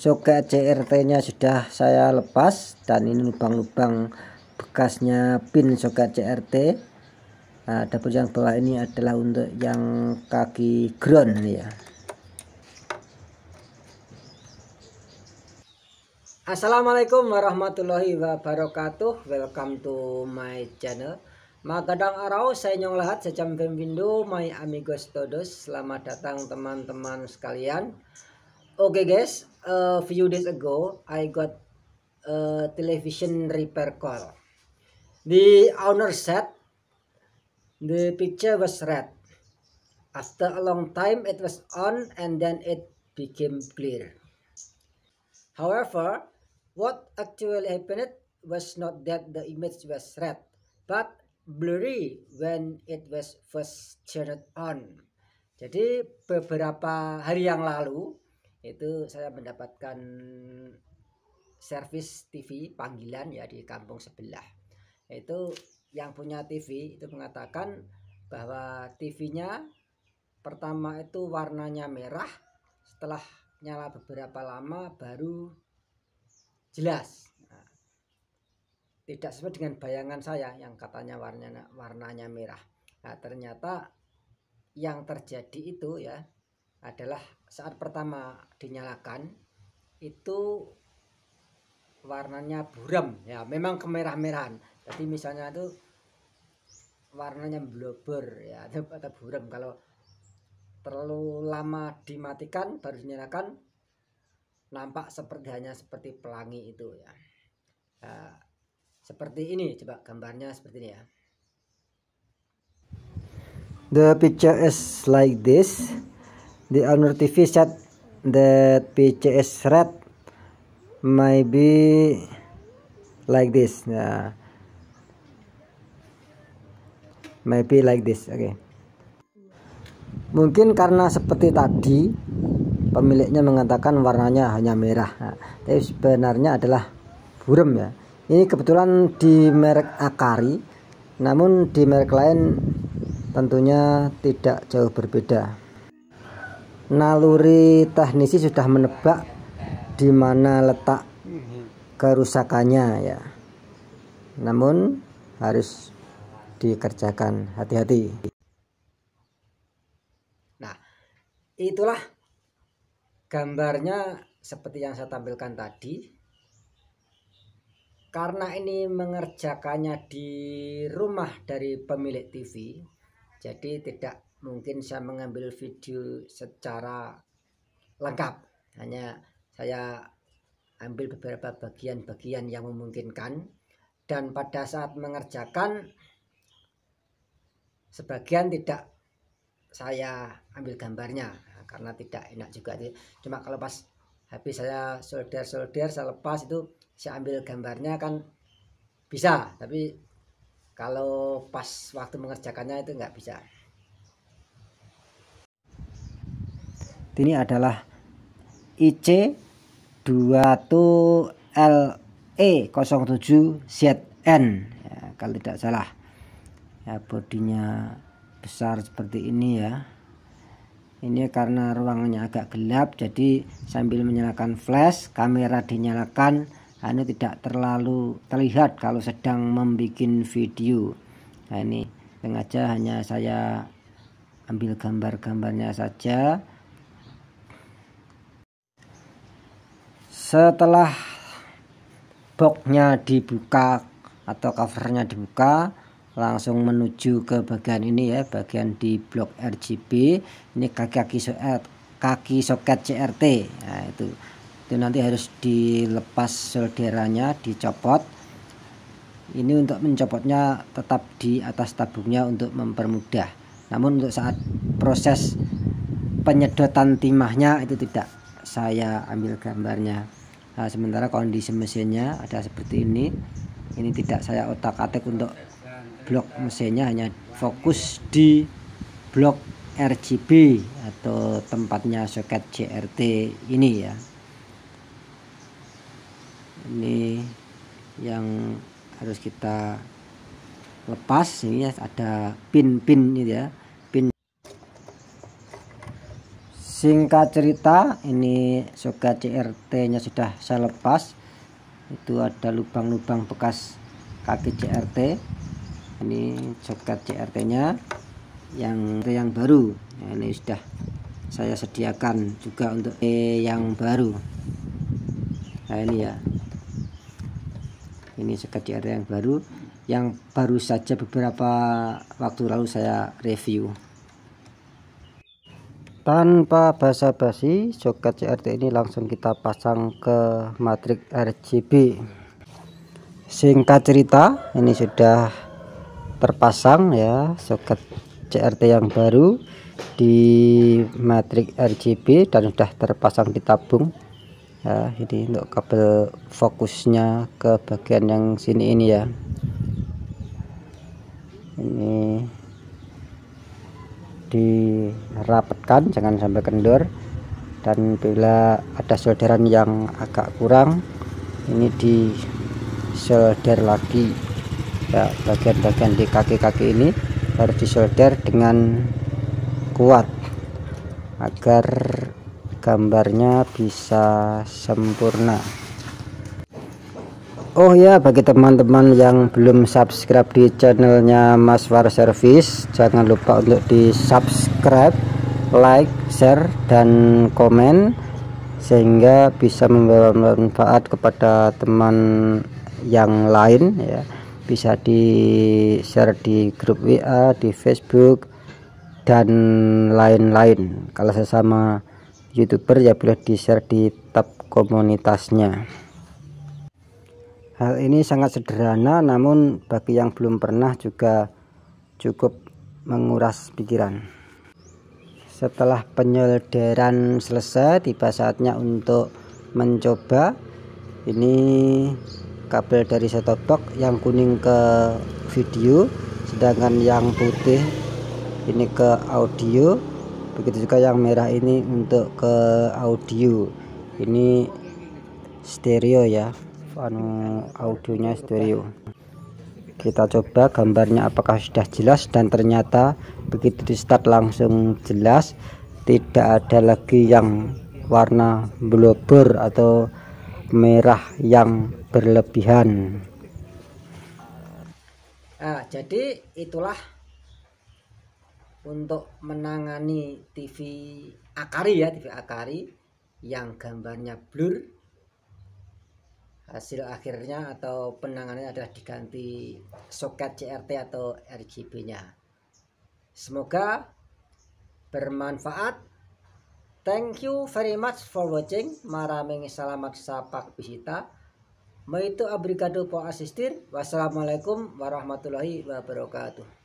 soket CRT nya sudah saya lepas dan ini lubang-lubang bekasnya pin soket CRT ada pun yang bawah ini adalah untuk yang kaki ground ya Assalamualaikum warahmatullahi wabarakatuh welcome to my channel Magadang arau saya nyong lahat sejam pembindo my amigos todos selamat datang teman-teman sekalian okay guys a uh, few days ago I got a television repair call the owner said the picture was red after a long time it was on and then it became clear however what actually happened was not that the image was red but blurry when it was first turned on jadi beberapa hari yang lalu itu saya mendapatkan servis TV panggilan ya di kampung sebelah itu yang punya TV itu mengatakan bahwa TV-nya pertama itu warnanya merah setelah nyala beberapa lama baru jelas nah, tidak sesuai dengan bayangan saya yang katanya warnanya warnanya merah nah ternyata yang terjadi itu ya adalah saat pertama dinyalakan itu warnanya buram ya memang kemerah-merahan jadi misalnya itu warnanya blubber ya atau buram kalau terlalu lama dimatikan baru dinyalakan nampak seperti hanya seperti pelangi itu ya uh, seperti ini coba gambarnya seperti ini ya the picture is like this The owner TV said that PCS red may be like this. nah, ya. May be like this. Oke. Okay. Mungkin karena seperti tadi pemiliknya mengatakan warnanya hanya merah. Nah, tapi sebenarnya adalah burem ya. Ini kebetulan di merek Akari, namun di merek lain tentunya tidak jauh berbeda naluri teknisi sudah menebak di mana letak kerusakannya ya. Namun harus dikerjakan hati-hati. Nah, itulah gambarnya seperti yang saya tampilkan tadi. Karena ini mengerjakannya di rumah dari pemilik TV, jadi tidak mungkin saya mengambil video secara lengkap hanya saya ambil beberapa bagian-bagian yang memungkinkan dan pada saat mengerjakan sebagian tidak saya ambil gambarnya karena tidak enak juga cuma kalau pas habis saya solder solder saya lepas itu saya ambil gambarnya kan bisa tapi kalau pas waktu mengerjakannya itu nggak bisa ini adalah IC 21LE07ZN ya, kalau tidak salah ya bodinya besar seperti ini ya ini karena ruangnya agak gelap jadi sambil menyalakan flash kamera dinyalakan nah, ini tidak terlalu terlihat kalau sedang membuat video nah ini sengaja hanya saya ambil gambar-gambarnya saja setelah boxnya dibuka atau covernya dibuka langsung menuju ke bagian ini ya bagian di blok RGB ini kaki-kaki soket eh, kaki soket CRT nah itu itu nanti harus dilepas solderannya dicopot ini untuk mencopotnya tetap di atas tabungnya untuk mempermudah namun untuk saat proses penyedotan timahnya itu tidak saya ambil gambarnya nah, sementara kondisi mesinnya ada seperti ini ini tidak saya otak-atik untuk blok mesinnya hanya fokus di blok RGB atau tempatnya soket CRT ini ya ini yang harus kita lepas ini ada pin-pin ini gitu ya singkat cerita ini soket CRT nya sudah saya lepas itu ada lubang-lubang bekas kaki CRT ini soket CRT nya yang yang baru nah, ini sudah saya sediakan juga untuk E yang baru nah ini ya ini soket CRT yang baru yang baru saja beberapa waktu lalu saya review tanpa basa-basi soket CRT ini langsung kita pasang ke matrik RGB singkat cerita ini sudah terpasang ya soket CRT yang baru di matrik RGB dan sudah terpasang di tabung ya ini untuk kabel fokusnya ke bagian yang sini ini ya ini di rapatkan jangan sampai kendor dan bila ada solderan yang agak kurang ini di solder lagi ya bagian-bagian di kaki-kaki ini harus disolder dengan kuat agar gambarnya bisa sempurna Oh ya bagi teman-teman yang belum subscribe di channelnya Mas War Service jangan lupa untuk di subscribe like, share, dan komen sehingga bisa membawa manfaat kepada teman yang lain ya bisa di share di grup WA di Facebook dan lain-lain kalau sesama youtuber ya boleh di share di tab komunitasnya hal ini sangat sederhana namun bagi yang belum pernah juga cukup menguras pikiran setelah penyolderan selesai, tiba saatnya untuk mencoba ini kabel dari setobok yang kuning ke video, sedangkan yang putih ini ke audio. Begitu juga yang merah ini untuk ke audio. Ini stereo ya, anu audionya stereo. Kita coba gambarnya apakah sudah jelas dan ternyata begitu di start langsung jelas tidak ada lagi yang warna blubber atau merah yang berlebihan nah, jadi itulah untuk menangani TV Akari ya TV Akari yang gambarnya blur hasil akhirnya atau penanganannya adalah diganti soket CRT atau RGB nya Semoga bermanfaat. Thank you very much for watching. Maraming salamat sa pagbisita. Maito abrigado po asistir. Wassalamualaikum warahmatullahi wabarakatuh.